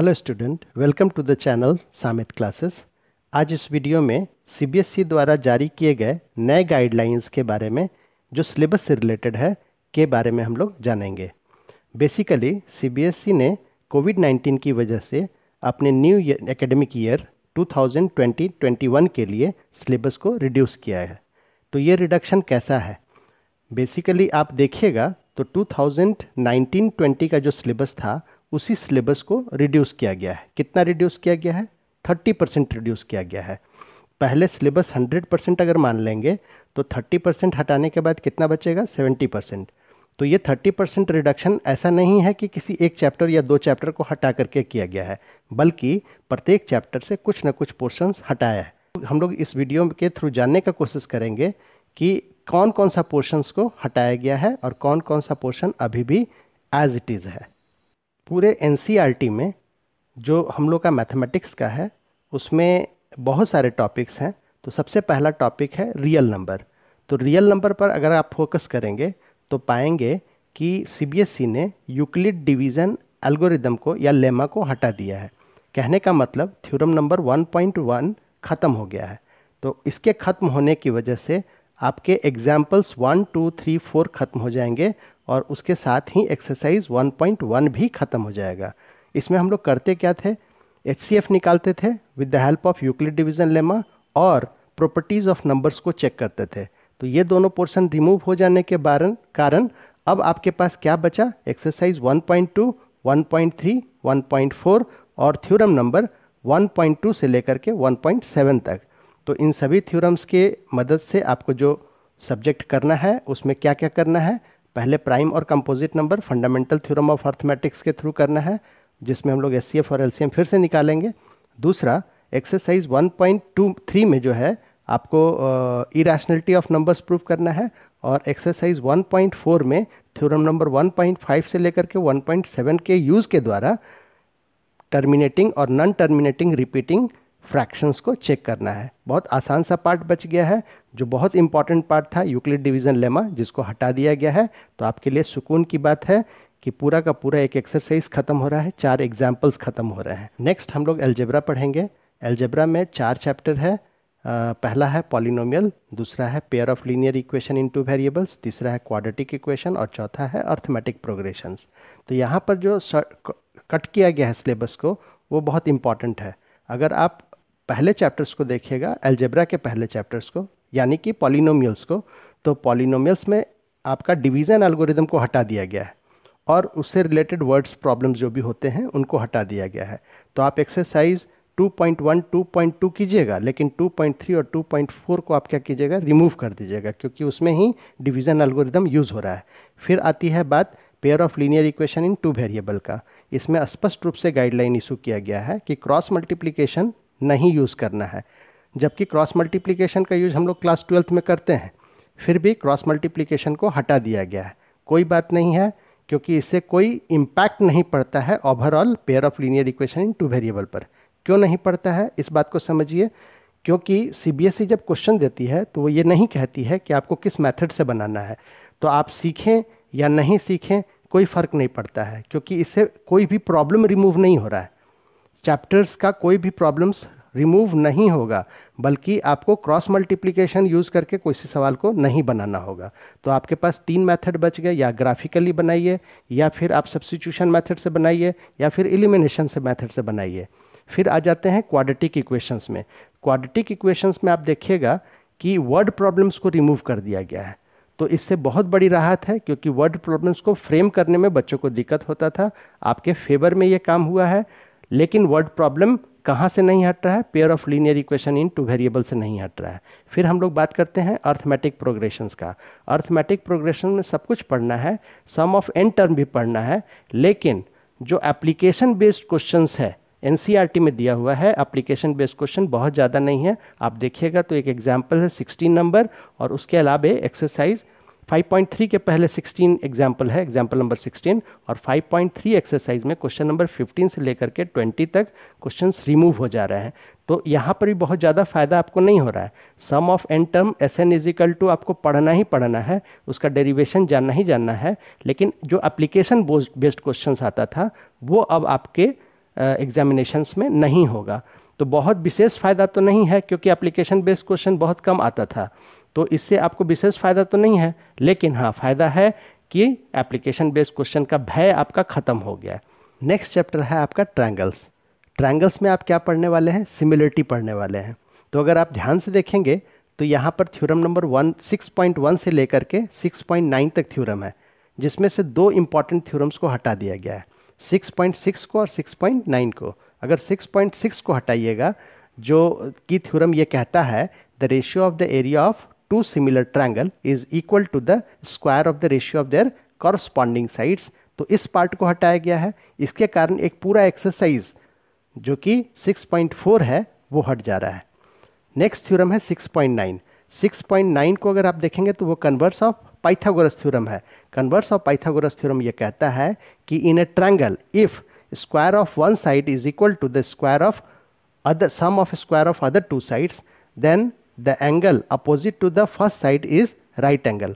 hello student welcome to the channel Samit classes आज इस video में सीबीएसई e द्वारा जारी किए गए नए गाइडलाइंस के बारे में जो सिलेबस से रिलेटेड है के बारे में हम लोग जानेंगे बेसिकली सीबीएसई e ने कोविड 19 की वजह से अपने न्यू एकेडमिक ईयर 2020-21 के लिए सिलेबस को रिड्यूस किया है तो ये रिडक्शन कैसा है बेसिकली आप देखिएगा तो टू थाउजेंड का जो सिलेबस था उसी सिलेबस को रिड्यूस किया गया है कितना रिड्यूस किया गया है थर्टी परसेंट रिड्यूस किया गया है पहले सिलेबस हंड्रेड परसेंट अगर मान लेंगे तो थर्टी परसेंट हटाने के बाद कितना बचेगा सेवेंटी परसेंट तो ये थर्टी परसेंट रिडक्शन ऐसा नहीं है कि किसी एक चैप्टर या दो चैप्टर को हटा करके किया गया है बल्कि प्रत्येक चैप्टर से कुछ ना कुछ पोर्शंस हटाया है हम लोग इस वीडियो के थ्रू जानने का कोशिश करेंगे कि कौन कौन सा पोर्शंस को हटाया गया है और कौन कौन सा पोर्शन अभी भी एज इट इज़ है पूरे एन e में जो हम लोग का मैथमेटिक्स का है उसमें बहुत सारे टॉपिक्स हैं तो सबसे पहला टॉपिक है रियल नंबर तो रियल नंबर पर अगर आप फोकस करेंगे तो पाएंगे कि सीबीएसई e ने यूक्लिड डिवीज़न एल्गोरिदम को या लेमा को हटा दिया है कहने का मतलब थ्योरम नंबर 1.1 ख़त्म हो गया है तो इसके ख़त्म होने की वजह से आपके examples one two three four ख़त्म हो जाएंगे और उसके साथ ही एक्सरसाइज 1.1 भी ख़त्म हो जाएगा इसमें हम लोग करते क्या थे एच निकालते थे with the help of Euclid division lemma और प्रॉपर्टीज़ ऑफ नंबर्स को चेक करते थे तो ये दोनों पोर्शन रिमूव हो जाने के बारन कारण अब आपके पास क्या बचा एक्सरसाइज 1.2, 1.3, 1.4 और थ्योरम नंबर 1.2 से लेकर के 1.7 तक तो इन सभी थ्योरम्स के मदद से आपको जो सब्जेक्ट करना है उसमें क्या क्या करना है पहले प्राइम और composite number fundamental theorem of arithmetics के थ्रू करना है जिसमें हम लोग एस और एल फिर से निकालेंगे दूसरा एक्सरसाइज 1.23 में जो है आपको इरेशनलिटी ऑफ नंबर्स प्रूव करना है और एक्सरसाइज 1.4 में थ्योरम नंबर 1.5 से लेकर के 1.7 के यूज़ के द्वारा टर्मिनेटिंग और नॉन टर्मिनेटिंग रिपीटिंग फ्रैक्शंस को चेक करना है बहुत आसान सा पार्ट बच गया है जो बहुत इंपॉर्टेंट पार्ट था यूक्लिड डिवीज़न लेमा जिसको हटा दिया गया है तो आपके लिए सुकून की बात है कि पूरा का पूरा एक एक्सरसाइज ख़त्म हो रहा है चार एग्जाम्पल्स ख़त्म हो रहे हैं नेक्स्ट हम लोग एल्जेब्रा पढ़ेंगे एल्जेब्रा में चार चैप्टर है पहला है पॉलिनोमियल दूसरा है pair of linear equation in two variables तीसरा है क्वाड्रेटिक इक्वेशन और चौथा है अर्थमेटिक प्रोग्रेशंस तो यहाँ पर जो कट किया गया है सिलेबस को वो बहुत इंपॉर्टेंट है अगर आप पहले चैप्टर्स को देखिएगा एल्जेब्रा के पहले चैप्टर्स को यानी कि पॉलिनोमियल्स को तो पॉलिनोमियल्स में आपका डिवीज़न एल्गोरिदम को हटा दिया गया है और उससे रिलेटेड वर्ड्स प्रॉब्लम्स जो भी होते हैं उनको हटा दिया गया है तो आप एक्सरसाइज 2.1, 2.2 कीजिएगा लेकिन 2.3 और 2.4 को आप क्या कीजिएगा रिमूव कर दीजिएगा क्योंकि उसमें ही डिवीज़न एल्गोरिदम यूज़ हो रहा है फिर आती है बात pair of linear equation in two variable का इसमें स्पष्ट रूप से गाइडलाइन इशू किया गया है कि क्रॉस मल्टीप्लीकेशन नहीं यूज़ करना है जबकि क्रॉस मल्टीप्लिकेशन का यूज़ हम लोग क्लास ट्वेल्थ में करते हैं फिर भी क्रॉस मल्टीप्लिकेशन को हटा दिया गया है कोई बात नहीं है क्योंकि इससे कोई इम्पैक्ट नहीं पड़ता है overall pair of linear equation in two variable पर क्यों नहीं पड़ता है इस बात को समझिए क्योंकि सी e जब क्वेश्चन देती है तो वो ये नहीं कहती है कि आपको किस मैथड से बनाना है तो आप सीखें या नहीं सीखें कोई फ़र्क नहीं पड़ता है क्योंकि इससे कोई भी प्रॉब्लम रिमूव नहीं हो रहा है चैप्टर्स का कोई भी प्रॉब्लम्स रिमूव नहीं होगा बल्कि आपको क्रॉस मल्टीप्लिकेशन यूज़ करके सी सवाल को नहीं बनाना होगा तो आपके पास तीन मेथड बच गए या ग्राफिकली बनाइए या फिर आप सब्सिट्यूशन मेथड से बनाइए या फिर एलिमिनेशन से मेथड से बनाइए फिर आ जाते हैं क्वाड्रेटिक इक्वेशंस में क्वाड्रेटिक इक्वेशंस में आप देखिएगा कि वर्ड प्रॉब्लम्स को रिमूव कर दिया गया है तो इससे बहुत बड़ी राहत है क्योंकि वर्ड प्रॉब्लम्स को फ्रेम करने में बच्चों को दिक्कत होता था आपके फेवर में ये काम हुआ है लेकिन वर्ड प्रॉब्लम कहाँ से नहीं हट रहा है pair of linear equation in two variable से नहीं हट रहा है फिर हम लोग बात करते हैं अर्थमेटिक प्रोग्रेशंस का अर्थमेटिक प्रोग्रेशन में सब कुछ पढ़ना है सम ऑफ एन टर्म भी पढ़ना है लेकिन जो एप्लीकेशन बेस्ड क्वेश्चंस है एन e में दिया हुआ है एप्लीकेशन बेस्ड क्वेश्चन बहुत ज़्यादा नहीं है आप देखिएगा तो एक एग्जाम्पल है सिक्सटीन नंबर और उसके अलावा एक्सरसाइज 5.3 के पहले 16 एग्जाम्पल है एग्जाम्पल नंबर 16 और 5.3 एक्सरसाइज में क्वेश्चन नंबर 15 से लेकर के 20 तक क्वेश्चंस रिमूव हो जा रहे हैं तो यहाँ पर भी बहुत ज़्यादा फायदा आपको नहीं हो रहा है sum of n term S n is equal to आपको पढ़ना ही पढ़ना है उसका डेरिवेशन जानना ही जानना है लेकिन जो अप्लीकेशन बेस्ड क्वेश्चन आता था वो अब आपके एग्जामिनेशंस में नहीं होगा तो बहुत विशेष फ़ायदा तो नहीं है क्योंकि एप्लीकेशन बेस्ड क्वेश्चन बहुत कम आता था तो इससे आपको विशेष फ़ायदा तो नहीं है लेकिन हाँ फ़ायदा है कि एप्लीकेशन बेस्ड क्वेश्चन का भय आपका ख़त्म हो गया नेक्स्ट चैप्टर है आपका ट्रायंगल्स ट्रायंगल्स में आप क्या पढ़ने वाले हैं सिमिलरिटी पढ़ने वाले हैं तो अगर आप ध्यान से देखेंगे तो यहाँ पर theorem number one six point one से लेकर के सिक्स पॉइंट नाइन तक थ्योरम है जिसमें से दो इंपॉर्टेंट थ्योरम्स को हटा दिया गया है सिक्स पॉइंट सिक्स को और सिक्स पॉइंट नाइन को अगर सिक्स पॉइंट सिक्स को हटाइएगा जो कि थ्योरम ये कहता है the ratio of the area of two similar triangle is equal to the square of the ratio of their corresponding sides तो इस पार्ट को हटाया गया है इसके कारण एक पूरा एक्सरसाइज जो कि 6.4 है वो हट जा रहा है नेक्स्ट थ्योरम है 6.9 6.9 को अगर आप देखेंगे तो वो कन्वर्स ऑफ पाइथागोरस थ्योरम है कन्वर्स ऑफ पाइथागोरस थ्योरम ये कहता है कि in a triangle if square of one side is equal to the square of other sum of square of other two sides then the angle opposite to the first side is right angle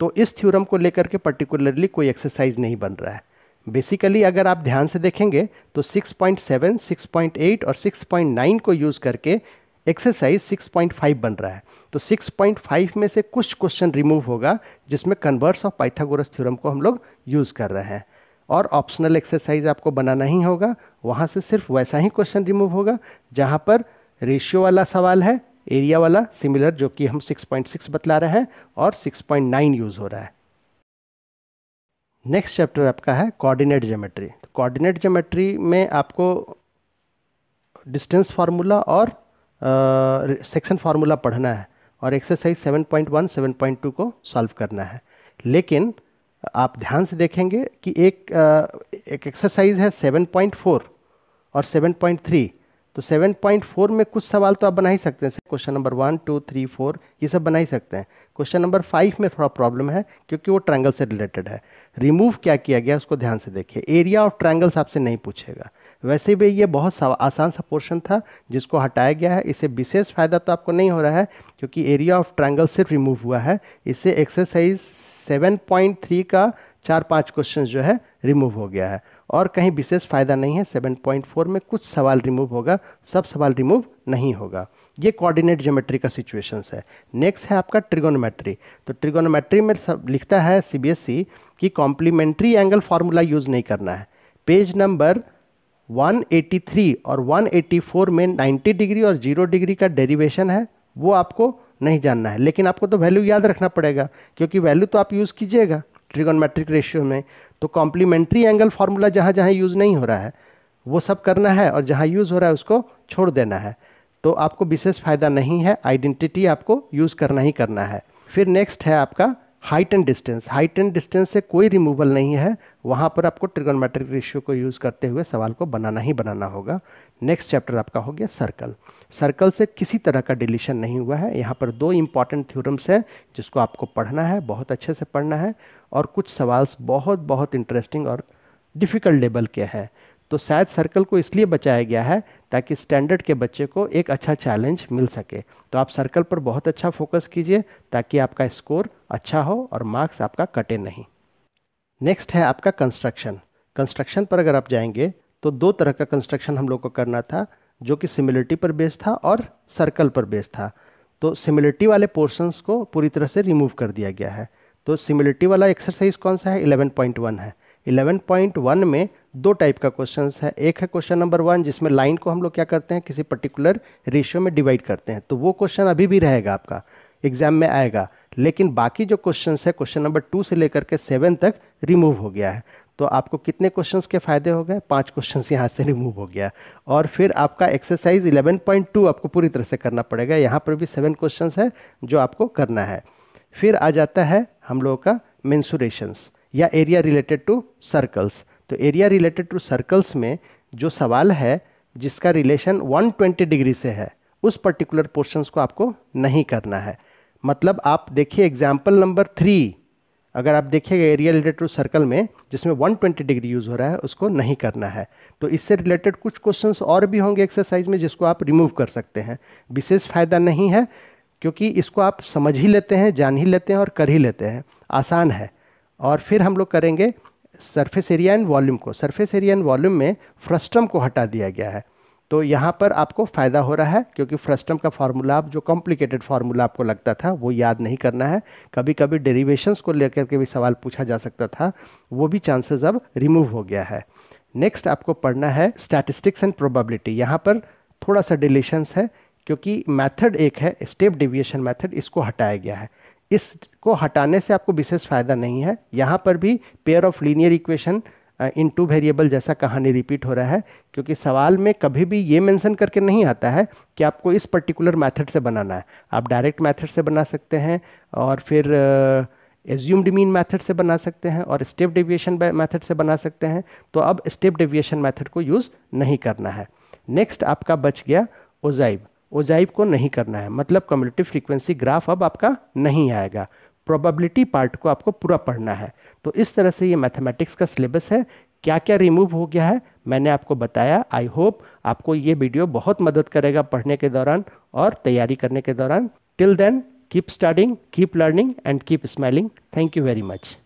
तो इस theorem को लेकर के particularly कोई exercise नहीं बन रहा है बेसिकली अगर आप ध्यान से देखेंगे तो 6.7, 6.8 और 6.9 को यूज़ करके एक्सरसाइज 6.5 बन रहा है तो 6.5 में से कुछ क्वेश्चन रिमूव होगा जिसमें कन्वर्स ऑफ पाइथागोरस थ्योरम को हम लोग यूज़ कर रहे हैं और ऑप्शनल एक्सरसाइज आपको बनाना ही होगा वहाँ से सिर्फ वैसा ही क्वेश्चन रिमूव होगा जहाँ पर रेशियो वाला सवाल है एरिया वाला सिमिलर जो कि हम 6.6 बतला रहे हैं और 6.9 यूज़ हो रहा है नेक्स्ट चैप्टर आपका है कोऑर्डिनेट ज्योमेट्री तो कोऑर्डिनेट ज्योमेट्री में आपको डिस्टेंस फार्मूला और सेक्शन फार्मूला पढ़ना है और एक्सरसाइज 7.1, 7.2 को सॉल्व करना है लेकिन आप ध्यान से देखेंगे कि एक आ, एक एक्सरसाइज है 7.4 और 7.3 तो 7.4 में कुछ सवाल तो आप बना ही सकते हैं question number one two three four ये सब बना ही सकते हैं क्वेश्चन नंबर फाइव में थोड़ा प्रॉब्लम है क्योंकि वो ट्रैंगल से रिलेटेड है रिमूव क्या किया गया उसको ध्यान से देखिए एरिया ऑफ ट्रैंगल्स आपसे नहीं पूछेगा वैसे भी ये बहुत आसान सा पोर्शन था जिसको हटाया गया है इससे विशेष फ़ायदा तो आपको नहीं हो रहा है क्योंकि एरिया ऑफ ट्रैंगल सिर्फ रिमूव हुआ है इससे एक्सरसाइज सेवन का चार पाँच क्वेश्चन जो है रिमूव हो गया है और कहीं विशेष फ़ायदा नहीं है 7.4 में कुछ सवाल रिमूव होगा सब सवाल रिमूव नहीं होगा ये कोऑर्डिनेट ज्योमेट्री का सिचुएशंस है नेक्स्ट है आपका ट्रिगोनोमेट्री तो ट्रिगोनोमेट्री में सब लिखता है सीबीएसई e कि कॉम्प्लीमेंट्री एंगल फार्मूला यूज़ नहीं करना है पेज नंबर 183 और 184 में 90 डिग्री और 0 डिग्री का डेरिवेशन है वो आपको नहीं जानना है लेकिन आपको तो वैल्यू याद रखना पड़ेगा क्योंकि वैल्यू तो आप यूज़ कीजिएगा ट्रिगोनोमेट्रिक रेशियो में तो कॉम्प्लीमेंट्री एंगल फार्मूला जहाँ जहाँ यूज़ नहीं हो रहा है वो सब करना है और जहाँ यूज़ हो रहा है उसको छोड़ देना है तो आपको विशेष फ़ायदा नहीं है आइडेंटिटी आपको यूज़ करना ही करना है फिर नेक्स्ट है आपका height and distance height and distance से कोई रिमूवल नहीं है वहाँ पर आपको ट्रिगोनमेट्रिक रेशियो को यूज़ करते हुए सवाल को बनाना ही बनाना होगा नेक्स्ट चैप्टर आपका हो गया सर्कल सर्कल से किसी तरह का डिलीशन नहीं हुआ है यहाँ पर दो इम्पॉर्टेंट थ्योरम्स हैं जिसको आपको पढ़ना है बहुत अच्छे से पढ़ना है और कुछ सवाल्स बहुत बहुत इंटरेस्टिंग और डिफ़िकल्ट लेवल के हैं तो शायद सर्कल को इसलिए बचाया गया है ताकि स्टैंडर्ड के बच्चे को एक अच्छा चैलेंज मिल सके तो आप सर्कल पर बहुत अच्छा फोकस कीजिए ताकि आपका स्कोर अच्छा हो और मार्क्स आपका कटे नहीं नेक्स्ट है आपका कंस्ट्रक्शन कंस्ट्रक्शन पर अगर आप जाएंगे तो दो तरह का कंस्ट्रक्शन हम लोग को करना था जो कि सिमिलिटी पर बेस्ड था और सर्कल पर बेस्ड था तो सिमिलिटी वाले पोर्शंस को पूरी तरह से रिमूव कर दिया गया है तो सिमिलिटी वाला एक्सरसाइज कौन सा है 11.1 है 11.1 में दो टाइप का क्वेश्चन है एक है क्वेश्चन नंबर वन जिसमें लाइन को हम लोग क्या करते हैं किसी पर्टिकुलर रेशियो में डिवाइड करते हैं तो वो क्वेश्चन अभी भी रहेगा आपका एग्जाम में आएगा लेकिन बाकी जो क्वेश्चन है क्वेश्चन नंबर टू से लेकर के सेवन तक रिमूव हो गया है तो आपको कितने क्वेश्चंस के फ़ायदे हो गए पांच क्वेश्चंस यहाँ से रिमूव हो गया और फिर आपका एक्सरसाइज 11.2 आपको पूरी तरह से करना पड़ेगा यहाँ पर भी सेवन क्वेश्चंस है जो आपको करना है फिर आ जाता है हम लोगों का मेन्सुरेशंस या एरिया रिलेटेड टू सर्कल्स तो एरिया रिलेटेड टू सर्कल्स में जो सवाल है जिसका रिलेशन 120 डिग्री से है उस पर्टिकुलर पोर्शंस को आपको नहीं करना है मतलब आप देखिए एग्जाम्पल नंबर थ्री अगर आप देखिएगा एरिया रिलेटेड टू सर्कल में जिसमें 120 डिग्री यूज़ हो रहा है उसको नहीं करना है तो इससे रिलेटेड कुछ क्वेश्चंस और भी होंगे एक्सरसाइज में जिसको आप रिमूव कर सकते हैं विशेष फ़ायदा नहीं है क्योंकि इसको आप समझ ही लेते हैं जान ही लेते हैं और कर ही लेते हैं आसान है और फिर हम लोग करेंगे सरफेस एरिया एंड वॉल्यूम को सरफेस एरिया एंड वॉल्यूम में फ्रस्ट्रम को हटा दिया गया है तो यहाँ पर आपको फ़ायदा हो रहा है क्योंकि फ्रस्टम का फार्मूला जो कॉम्प्लिकेटेड फार्मूला आपको लगता था वो याद नहीं करना है कभी कभी डेरिवेशंस को लेकर के भी सवाल पूछा जा सकता था वो भी चांसेस अब रिमूव हो गया है नेक्स्ट आपको पढ़ना है स्टैटिस्टिक्स एंड प्रोबेबिलिटी यहाँ पर थोड़ा सा डिलेशंस है क्योंकि मेथड एक है स्टेप डिविएशन मेथड इसको हटाया गया है इसको हटाने से आपको विशेष फ़ायदा नहीं है यहाँ पर भी pair of linear equation in two variable जैसा कहानी रिपीट हो रहा है क्योंकि सवाल में कभी भी ये मेंशन करके नहीं आता है कि आपको इस पर्टिकुलर मेथड से बनाना है आप डायरेक्ट मेथड से बना सकते हैं और फिर एज्यूम्ड मीन मेथड से बना सकते हैं और स्टेप डेविएशन मेथड से बना सकते हैं तो अब स्टेप डेविएशन मेथड को यूज़ नहीं करना है नेक्स्ट आपका बच गया ओजाइब ओजाइब को नहीं करना है मतलब कम्युनिटी फ्रीक्वेंसी ग्राफ अब आपका नहीं आएगा प्रोबेबिलिटी पार्ट को आपको पूरा पढ़ना है तो इस तरह से ये मैथमेटिक्स का सिलेबस है क्या क्या रिमूव हो गया है मैंने आपको बताया आई होप आपको ये वीडियो बहुत मदद करेगा पढ़ने के दौरान और तैयारी करने के दौरान till then keep starting keep learning and keep smiling thank you very much